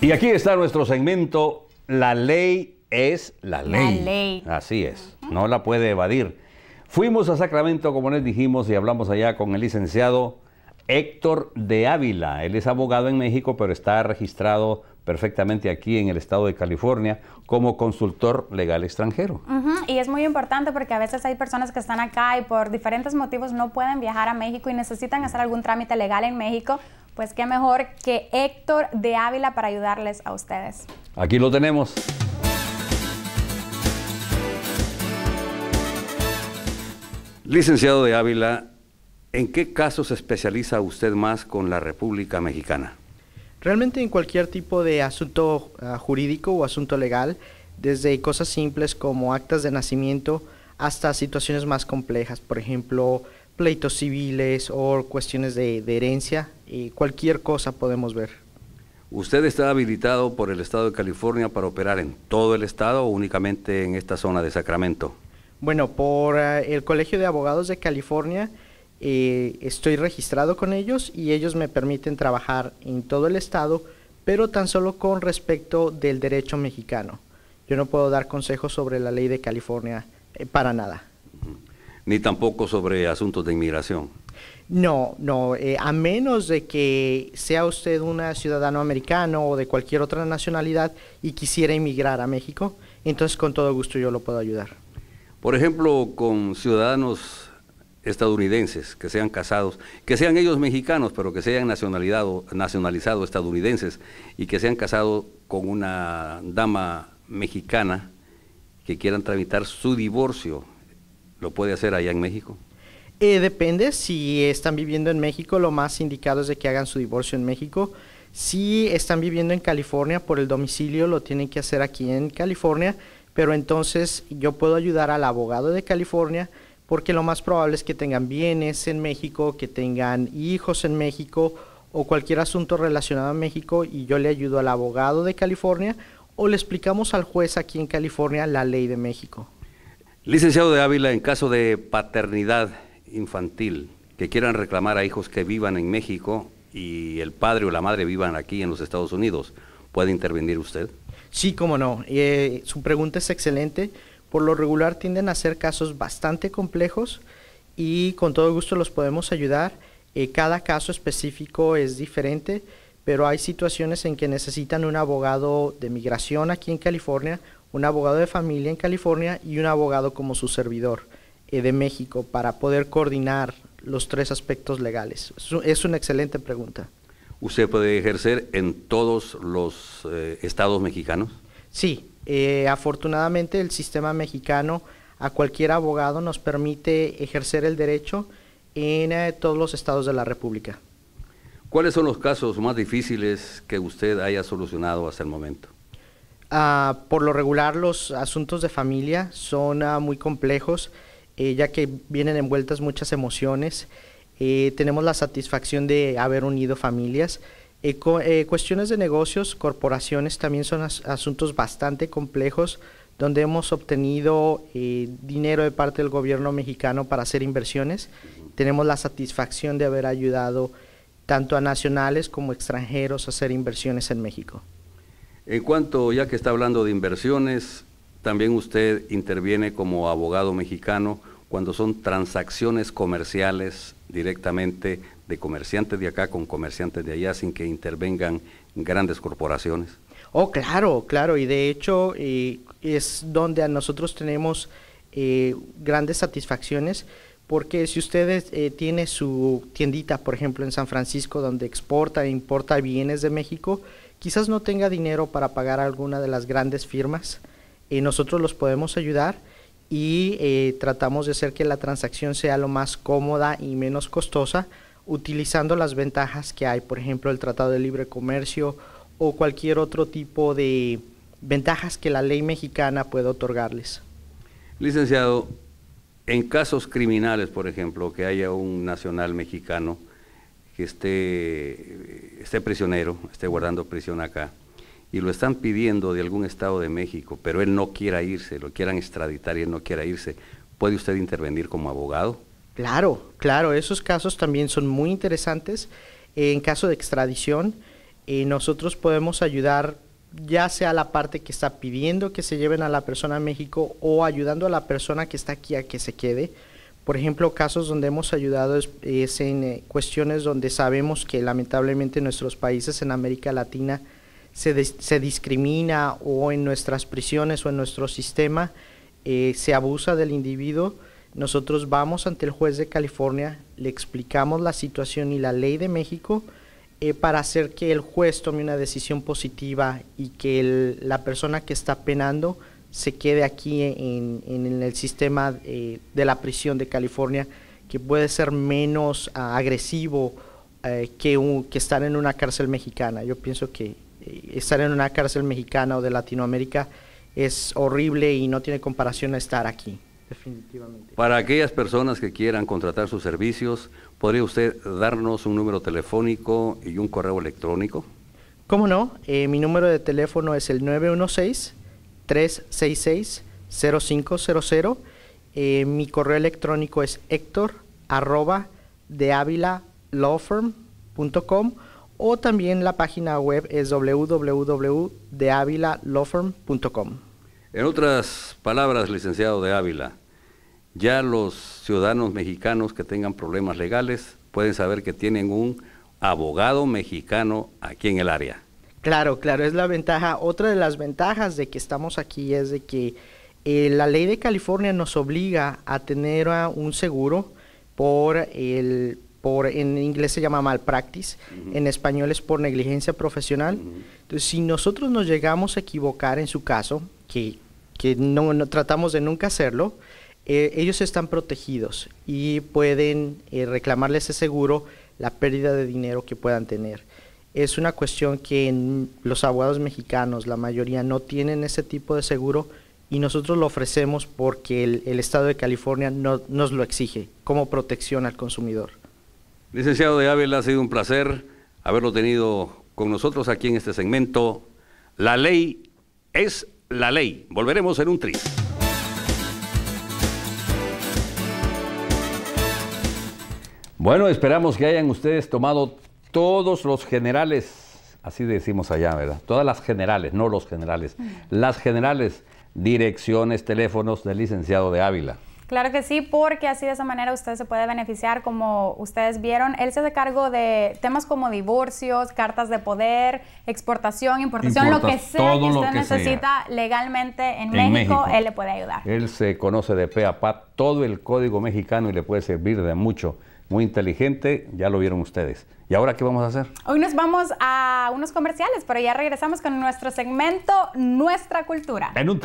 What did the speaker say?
Y aquí está nuestro segmento, la ley es la ley. La ley. Así es, no la puede evadir. Fuimos a Sacramento, como les dijimos, y hablamos allá con el licenciado Héctor de Ávila. Él es abogado en México, pero está registrado perfectamente aquí en el estado de California como consultor legal extranjero. Y es muy importante porque a veces hay personas que están acá y por diferentes motivos no pueden viajar a México y necesitan hacer algún trámite legal en México pues qué mejor que Héctor de Ávila para ayudarles a ustedes. Aquí lo tenemos. Licenciado de Ávila, ¿en qué casos se especializa usted más con la República Mexicana? Realmente en cualquier tipo de asunto ah, jurídico o asunto legal, desde cosas simples como actas de nacimiento hasta situaciones más complejas, por ejemplo, pleitos civiles o cuestiones de, herencia, y cualquier cosa podemos ver. ¿Usted está habilitado por el Estado de California para operar en todo el Estado o únicamente en esta zona de Sacramento? Bueno, por eh, el Colegio de Abogados de California eh, estoy registrado con ellos y ellos me permiten trabajar en todo el Estado, pero tan solo con respecto del derecho mexicano. Yo no puedo dar consejos sobre la ley de California eh, para nada ni tampoco sobre asuntos de inmigración. No, no, eh, a menos de que sea usted un ciudadano americano o de cualquier otra nacionalidad y quisiera emigrar a México, entonces con todo gusto yo lo puedo ayudar. Por ejemplo, con ciudadanos estadounidenses que sean casados, que sean ellos mexicanos, pero que sean nacionalizados nacionalizado estadounidenses y que sean casados con una dama mexicana que quieran tramitar su divorcio ¿Lo puede hacer allá en México? Eh, depende, si están viviendo en México, lo más indicado es de que hagan su divorcio en México. Si están viviendo en California por el domicilio, lo tienen que hacer aquí en California, pero entonces yo puedo ayudar al abogado de California porque lo más probable es que tengan bienes en México, que tengan hijos en México o cualquier asunto relacionado a México y yo le ayudo al abogado de California o le explicamos al juez aquí en California la ley de México. Licenciado de Ávila, en caso de paternidad infantil que quieran reclamar a hijos que vivan en México y el padre o la madre vivan aquí en los Estados Unidos, ¿puede intervenir usted? Sí, cómo no. Eh, su pregunta es excelente. Por lo regular tienden a ser casos bastante complejos y con todo gusto los podemos ayudar. Eh, cada caso específico es diferente, pero hay situaciones en que necesitan un abogado de migración aquí en California un abogado de familia en California y un abogado como su servidor eh, de México para poder coordinar los tres aspectos legales? Es una excelente pregunta. ¿Usted puede ejercer en todos los eh, estados mexicanos? Sí, eh, afortunadamente el sistema mexicano a cualquier abogado nos permite ejercer el derecho en todos los estados de la República. ¿Cuáles son los casos más difíciles que usted haya solucionado hasta el momento? Ah, por lo regular los asuntos de familia son ah, muy complejos, eh, ya que vienen envueltas muchas emociones. Eh, tenemos la satisfacción de haber unido familias. Eh, cuestiones de negocios, corporaciones también son asuntos bastante complejos, donde hemos obtenido dinero de parte del gobierno mexicano para hacer inversiones. Tenemos la satisfacción de haber ayudado tanto a nacionales como extranjeros a hacer inversiones en México. En cuanto, ya que está hablando de inversiones, también usted interviene como abogado mexicano cuando son transacciones comerciales directamente de comerciantes de acá con comerciantes de allá sin que intervengan grandes corporaciones. Oh, claro, claro, y de hecho es donde a nosotros tenemos eh, grandes satisfacciones porque si usted eh, tiene su tiendita, por ejemplo, en San Francisco, donde exporta e importa bienes de México, quizás no tenga dinero para pagar alguna de las grandes firmas, eh, nosotros los podemos ayudar y eh, tratamos de hacer que la transacción sea lo más cómoda y menos costosa utilizando las ventajas que hay, por ejemplo, el Tratado de Libre Comercio o cualquier otro tipo de ventajas que la ley mexicana puede otorgarles. Licenciado, en casos criminales, por ejemplo, que haya un nacional mexicano que esté, esté prisionero, esté guardando prisión acá, y lo están pidiendo de algún estado de México, pero él no quiera irse, lo quieran extraditar y él no quiera irse, ¿puede usted intervenir como abogado? Claro, claro, esos casos también son muy interesantes. En caso de extradición, eh, nosotros podemos ayudar ya sea la parte que está pidiendo que se lleven a la persona a México o ayudando a la persona que está aquí a que se quede. Por ejemplo, casos donde hemos ayudado es, en eh, cuestiones donde sabemos que lamentablemente nuestros países en América Latina se, discrimina o en nuestras prisiones o en nuestro sistema eh, se abusa del individuo. Nosotros vamos ante el juez de California, le explicamos la situación y la ley de México eh, para hacer que el juez tome una decisión positiva y que la persona que está penando se quede aquí en, el sistema eh, de, la prisión de California, que puede ser menos ah, agresivo eh, que, que estar en una cárcel mexicana. Yo pienso que eh, estar en una cárcel mexicana o de Latinoamérica es horrible y no tiene comparación a estar aquí, definitivamente. Para aquellas personas que quieran contratar sus servicios, ¿podría usted darnos un número telefónico y un correo electrónico? ¿Cómo no? mi número de teléfono es el 916. 366-0500. Eh, mi correo electrónico es héctor arroba de .com, o también la página web es www.deavilalawfirm.com. En otras palabras, licenciado de Ávila, ya los ciudadanos mexicanos que tengan problemas legales pueden saber que tienen un abogado mexicano aquí en el área. Claro, claro, es la ventaja. Otra de las ventajas de que estamos aquí es de que eh, la ley de California nos obliga a tener un seguro por el por en inglés se llama malpractice, en español es por negligencia profesional. Entonces, si nosotros nos llegamos a equivocar en su caso, que, que no, tratamos de nunca hacerlo, eh, ellos están protegidos y pueden eh, reclamarle ese seguro la pérdida de dinero que puedan tener es una cuestión que los abogados mexicanos, la mayoría, no tienen ese tipo de seguro y nosotros lo ofrecemos porque el, Estado de California no, nos lo exige como protección al consumidor. Licenciado de Ávila, ha sido un placer haberlo tenido con nosotros aquí en este segmento. La ley es la ley. Volveremos en un tris. Bueno, esperamos que hayan ustedes tomado todos los generales, así decimos allá, ¿verdad? Todas las generales, no los generales, las generales, direcciones, teléfonos del licenciado de Ávila. Claro que sí, porque así de esa manera usted se puede beneficiar, como ustedes vieron. Él se hace cargo de temas como divorcios, cartas de poder, exportación, importación, lo que sea que usted necesita legalmente en, México, México, él le puede ayudar. Él se conoce de pe a pa todo el código mexicano y le puede servir de mucho muy inteligente, ya lo vieron ustedes. ¿Y ahora qué vamos a hacer? Hoy nos vamos a unos comerciales, pero ya regresamos con nuestro segmento Nuestra Cultura. En un